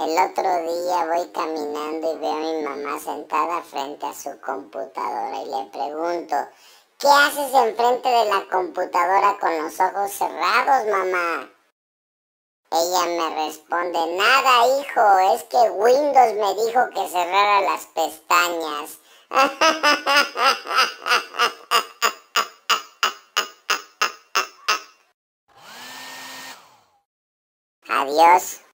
El otro día voy caminando y veo a mi mamá sentada frente a su computadora y le pregunto, ¿qué haces enfrente de la computadora con los ojos cerrados, mamá? Ella me responde, nada, hijo, es que Windows me dijo que cerrara las pestañas. Adiós.